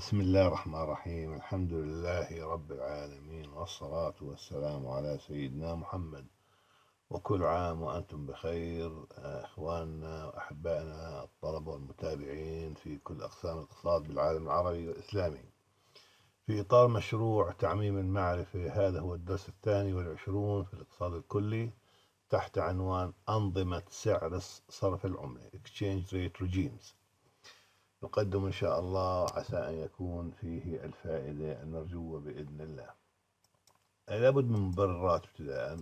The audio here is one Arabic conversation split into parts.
بسم الله الرحمن الرحيم الحمد لله رب العالمين والصلاة والسلام على سيدنا محمد وكل عام وأنتم بخير إخواننا وأحبائنا الطلبة والمتابعين في كل أقسام الاقتصاد بالعالم العربي والإسلامي في إطار مشروع تعميم المعرفة هذا هو الدرس الثاني والعشرون في الاقتصاد الكلي تحت عنوان أنظمة سعر صرف العملة Exchange Rate Regimes يقدم إن شاء الله عسى أن يكون فيه الفائدة المرجوة بإذن الله لابد من مبررات ابتداء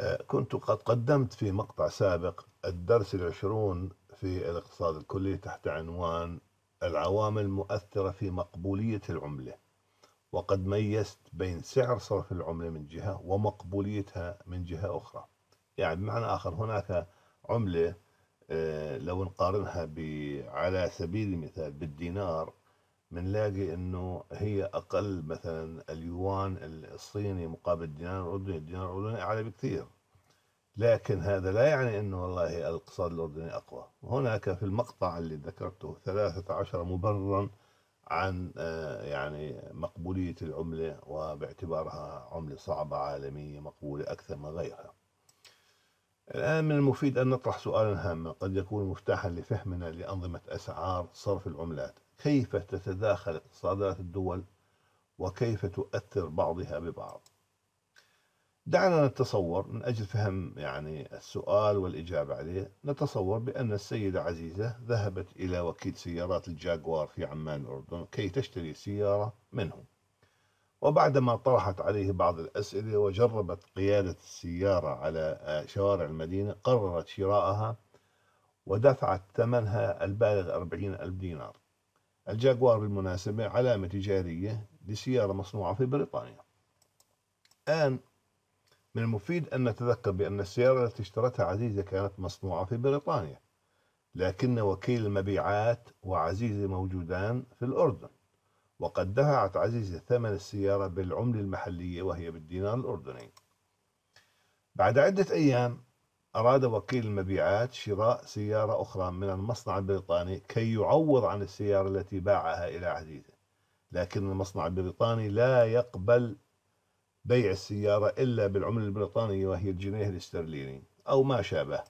آه، كنت قد قدمت في مقطع سابق الدرس العشرون في الاقتصاد الكلي تحت عنوان العوامل المؤثرة في مقبولية العملة وقد ميزت بين سعر صرف العملة من جهة ومقبوليتها من جهة أخرى يعني بمعنى آخر هناك عملة آه، لو نقارنها على سبيل المثال بالدينار بنلاقي انه هي اقل مثلا اليوان الصيني مقابل الدينار الاردني، الدينار الاردني اعلى بكثير. لكن هذا لا يعني انه والله الاقتصاد الاردني اقوى، هناك في المقطع اللي ذكرته 13 مبررا عن آه، يعني مقبوليه العمله وباعتبارها عمله صعبه عالميه مقبوله اكثر من غيرها. الآن من المفيد أن نطرح سؤالا هاما قد يكون مفتاحا لفهمنا لأنظمة أسعار صرف العملات كيف تتداخل اقتصادات الدول وكيف تؤثر بعضها ببعض دعنا نتصور من أجل فهم يعني السؤال والإجابة عليه نتصور بأن السيدة عزيزة ذهبت إلى وكيل سيارات الجاكوار في عمان الأردن كي تشتري سيارة منه وبعدما طرحت عليه بعض الأسئلة وجربت قيادة السيارة على آه، شوارع المدينة قررت شراءها ودفعت ثمنها البالغ 40 ألف دينار الجاكوار بالمناسبة علامة تجارية لسيارة مصنوعة في بريطانيا الآن من المفيد أن نتذكر بأن السيارة التي اشترتها عزيزة كانت مصنوعة في بريطانيا لكن وكيل المبيعات وعزيزة موجودان في الأردن وقد دفعت عزيزة ثمن السيارة بالعملة المحلية وهي بالدينار الأردني بعد عدة أيام أراد وكيل المبيعات شراء سيارة أخرى من المصنع البريطاني كي يعوض عن السيارة التي باعها إلى عزيزة لكن المصنع البريطاني لا يقبل بيع السيارة إلا بالعملة البريطانية وهي الجنيه الاسترليني أو ما شابه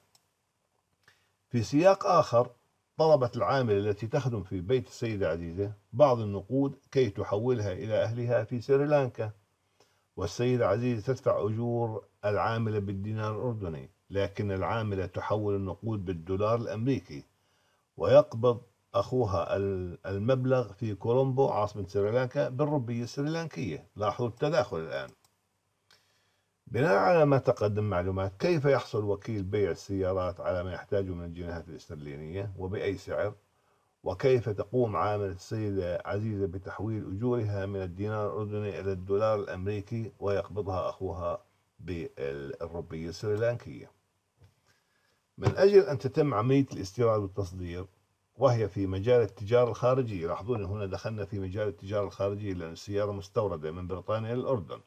في سياق آخر طلبت العاملة التي تخدم في بيت السيدة عزيزة بعض النقود كي تحولها إلى أهلها في سريلانكا والسيدة عزيزة تدفع أجور العاملة بالدينار الأردني لكن العاملة تحول النقود بالدولار الأمريكي ويقبض أخوها المبلغ في كولومبو عاصمة سريلانكا بالروبية السريلانكية لاحظوا التداخل الآن بناء على ما تقدم معلومات كيف يحصل وكيل بيع السيارات على ما يحتاجه من الجنيهات الاسترلينية وبأي سعر وكيف تقوم عاملة السيدة عزيزة بتحويل أجورها من الدينار الأردني إلى الدولار الأمريكي ويقبضها أخوها بالروبية السريلانكية من أجل أن تتم عملية الاستيراد والتصدير وهي في مجال التجارة الخارجية لاحظون هنا دخلنا في مجال التجارة الخارجية لأن السيارة مستوردة من بريطانيا للأردن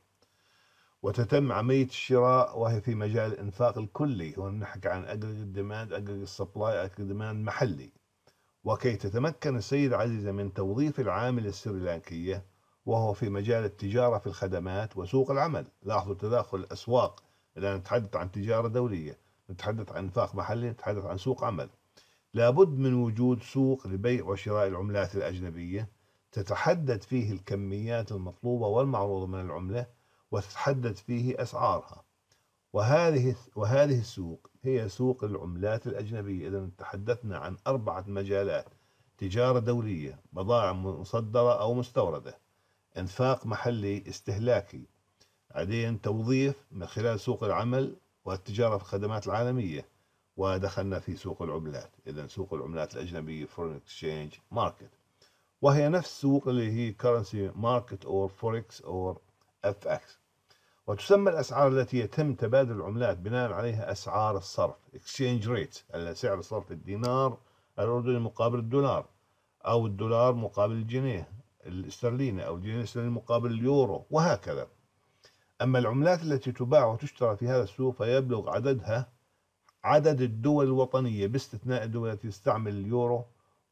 وتتم عملية الشراء وهي في مجال الإنفاق الكلي هنا نحكي عن أجريج ديماند أجريج سبلاي أجريج ديماند محلي وكي تتمكن السيدة عزيزة من توظيف العامل السريلانكية وهو في مجال التجارة في الخدمات وسوق العمل لاحظوا تداخل الأسواق إذا نتحدث عن تجارة دولية نتحدث عن انفاق محلي نتحدث عن سوق عمل لابد من وجود سوق لبيع وشراء العملات الأجنبية تتحدد فيه الكميات المطلوبة والمعروضة من العملة وتتحدد فيه أسعارها وهذه وهذه السوق هي سوق العملات الأجنبية إذا تحدثنا عن أربعة مجالات تجارة دولية بضائع مصدرة أو مستوردة إنفاق محلي استهلاكي بعدين توظيف من خلال سوق العمل والتجارة في الخدمات العالمية ودخلنا في سوق العملات إذا سوق العملات الأجنبية فورين اكسشينج ماركت وهي نفس السوق اللي هي كرنسي ماركت أو فوركس أو اف اكس وتسمى الاسعار التي يتم تبادل العملات بناء عليها اسعار الصرف exchange rate سعر صرف الدينار الاردني مقابل الدولار او الدولار مقابل الجنيه الاسترليني او الجنيه الاسترليني مقابل اليورو وهكذا اما العملات التي تباع وتشترى في هذا السوق فيبلغ عددها عدد الدول الوطنيه باستثناء الدول التي تستعمل اليورو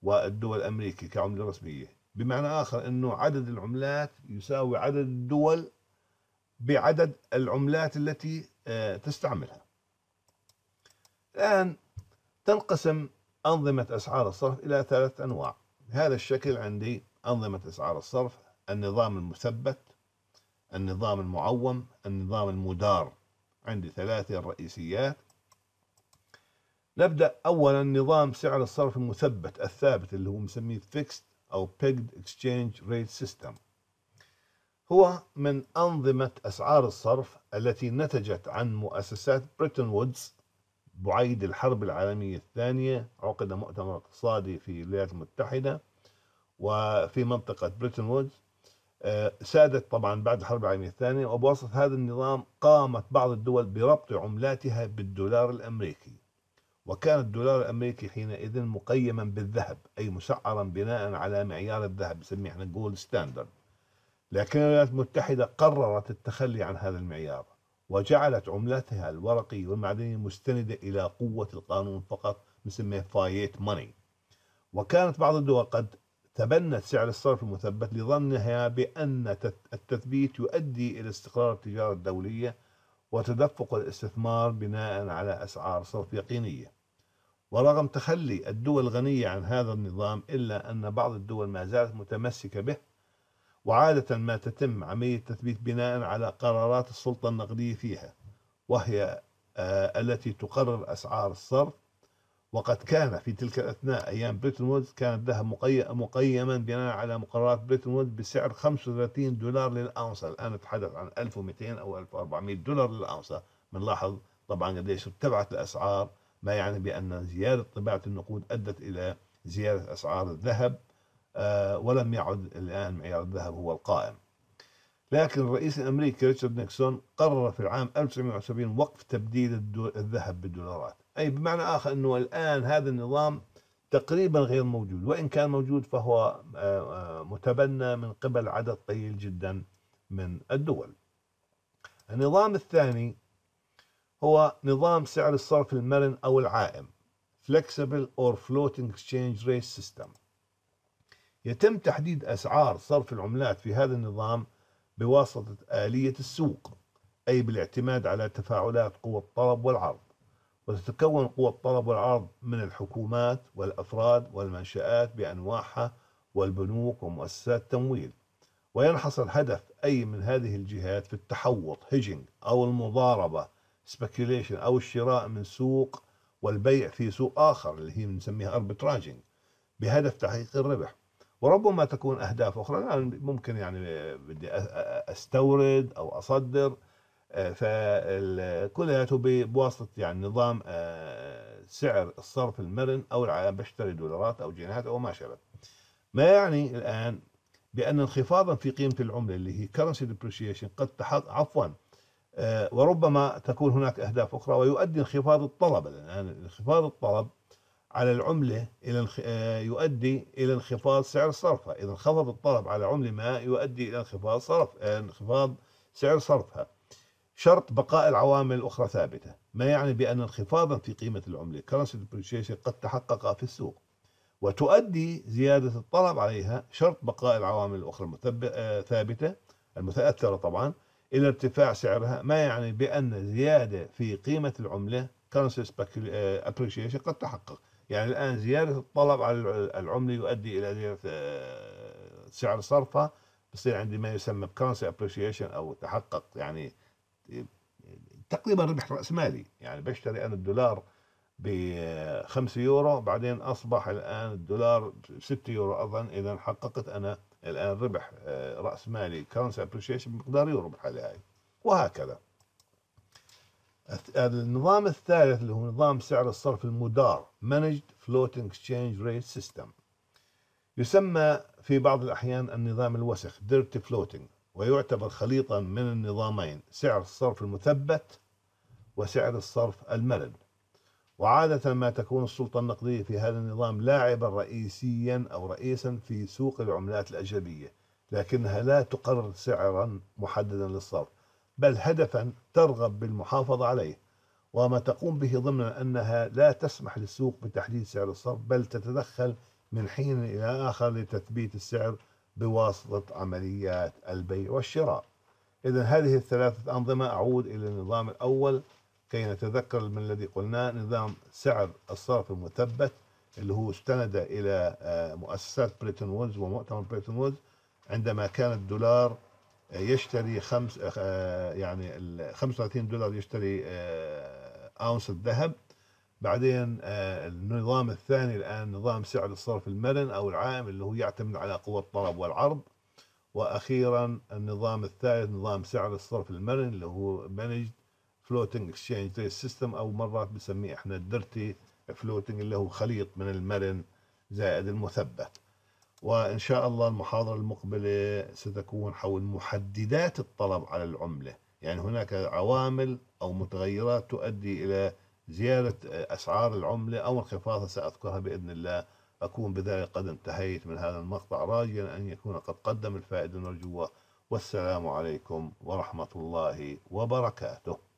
والدول الامريكيه كعمله رسميه بمعنى اخر انه عدد العملات يساوي عدد الدول بعدد العملات التي آه، تستعملها الآن تنقسم أنظمة أسعار الصرف إلى ثلاثة أنواع بهذا الشكل عندي أنظمة أسعار الصرف النظام المثبت النظام المعوم النظام المدار عندي ثلاثة الرئيسيات نبدأ أولا نظام سعر الصرف المثبت الثابت اللي هو مسميه fixed أو pegged exchange rate system هو من أنظمة أسعار الصرف التي نتجت عن مؤسسات بريتون وودز بعيد الحرب العالمية الثانية عقد مؤتمر اقتصادي في الولايات المتحدة وفي منطقة بريتون وودز آه، سادت طبعا بعد الحرب العالمية الثانية وبواسطة هذا النظام قامت بعض الدول بربط عملاتها بالدولار الأمريكي وكان الدولار الأمريكي حينئذ مقيما بالذهب أي مسعرا بناء على معيار الذهب نسميه احنا جولد ستاندرد لكن الولايات المتحدة قررت التخلي عن هذا المعيار وجعلت عملتها الورقية والمعدنية مستندة إلى قوة القانون فقط نسميه فايت ماني وكانت بعض الدول قد تبنت سعر الصرف المثبت لظنها بأن التثبيت يؤدي إلى استقرار التجارة الدولية وتدفق الاستثمار بناء على أسعار صرف يقينية ورغم تخلي الدول الغنية عن هذا النظام إلا أن بعض الدول ما زالت متمسكة به وعادة ما تتم عملية تثبيت بناء على قرارات السلطة النقدية فيها وهي آه، التي تقرر أسعار الصرف وقد كان في تلك الأثناء أيام بريتن وودز كان الذهب مقيما بناء على مقررات بريتن وودز بسعر 35 دولار للأونصة الآن نتحدث عن 1200 أو 1400 دولار للأونصة بنلاحظ طبعا قديش ارتفعت الأسعار ما يعني بأن زيادة طباعة النقود أدت إلى زيادة أسعار الذهب آه، ولم يعد الآن معيار الذهب هو القائم لكن الرئيس الأمريكي ريتشارد نيكسون قرر في العام 1970 وقف تبديل الذهب بالدولارات أي بمعنى آخر أنه الآن هذا النظام تقريبا غير موجود وإن كان موجود فهو آه، آه، متبنى من قبل عدد قليل جدا من الدول النظام الثاني هو نظام سعر الصرف المرن أو العائم Flexible or Floating Exchange Rate System يتم تحديد أسعار صرف العملات في هذا النظام بواسطة آلية السوق أي بالاعتماد على تفاعلات قوى الطلب والعرض وتتكون قوى الطلب والعرض من الحكومات والأفراد والمنشآت بأنواعها والبنوك ومؤسسات التمويل وينحصر هدف أي من هذه الجهات في التحوط هيجينج أو المضاربة سبيكيوليشن أو الشراء من سوق والبيع في سوق آخر اللي هي بنسميها أربتراجنج بهدف تحقيق الربح وربما تكون أهداف أخرى أنا يعني ممكن يعني بدي أستورد أو أصدر آه، فكلياته بواسطة يعني نظام آه، سعر الصرف المرن أو العالم بشتري دولارات أو جنيهات أو ما شابه ما يعني الآن بأن انخفاضا في قيمة العملة اللي هي كرنسي ديبريشيشن قد تحق عفوا آه، وربما تكون هناك أهداف أخرى ويؤدي انخفاض الطلب الآن انخفاض الطلب على العملة إلى آه، يؤدي إلى انخفاض سعر صرفها إذا انخفض الطلب على عملة ما يؤدي إلى انخفاض صرف آه، انخفاض سعر صرفها شرط بقاء العوامل الأخرى ثابتة ما يعني بأن انخفاضا في قيمة العملة currency depreciation قد تحقق في السوق وتؤدي زيادة الطلب عليها شرط بقاء العوامل الأخرى آه، ثابتة المتأثرة طبعا إلى ارتفاع سعرها ما يعني بأن زيادة في قيمة العملة currency appreciation قد تحقق يعني الآن زيادة الطلب على العملة يؤدي إلى زيادة آه، سعر صرفها بصير عندي ما يسمى بكرنسي ابريشيشن أو تحقق يعني تقريبا ربح رأس مالي يعني بشتري أنا الدولار ب 5 آه، يورو بعدين أصبح الآن الدولار 6 يورو أظن إذا حققت أنا الآن ربح آه، رأس مالي كرنسي ابريشيشن بمقدار يورو بالحالة هاي وهكذا النظام الثالث اللي هو نظام سعر الصرف المدار Managed Floating Exchange Rate System يسمى في بعض الأحيان النظام الوسخ Dirty Floating ويعتبر خليطا من النظامين سعر الصرف المثبت وسعر الصرف المرن وعادة ما تكون السلطة النقدية في هذا النظام لاعبا رئيسيا أو رئيسا في سوق العملات الأجنبية لكنها لا تقرر سعرا محددا للصرف بل هدفا ترغب بالمحافظة عليه وما تقوم به ضمن أنها لا تسمح للسوق بتحديد سعر الصرف بل تتدخل من حين إلى آخر لتثبيت السعر بواسطة عمليات البيع والشراء إذا هذه الثلاثة أنظمة أعود إلى النظام الأول كي نتذكر من الذي قلناه نظام سعر الصرف المثبت اللي هو استند إلى آه، مؤسسات بريتون وودز ومؤتمر بريتون وودز عندما كان الدولار يشتري خمس آه، يعني ال 35 دولار يشتري آه، اونس الذهب بعدين آه، النظام الثاني الآن نظام سعر الصرف المرن أو العائم اللي هو يعتمد على قوة الطلب والعرض وأخيرا النظام الثالث نظام سعر الصرف المرن اللي هو مانجد فلوتنج اكسشينج ريت سيستم أو مرات بنسميه احنا الدرتي فلوتنج اللي هو خليط من المرن زائد المثبت وإن شاء الله المحاضرة المقبلة ستكون حول محددات الطلب على العملة يعني هناك عوامل أو متغيرات تؤدي إلى زيادة أسعار العملة أو انخفاضها سأذكرها بإذن الله أكون بذلك قد انتهيت من هذا المقطع راجيا أن يكون قد قدم الفائدة المرجوة والسلام عليكم ورحمة الله وبركاته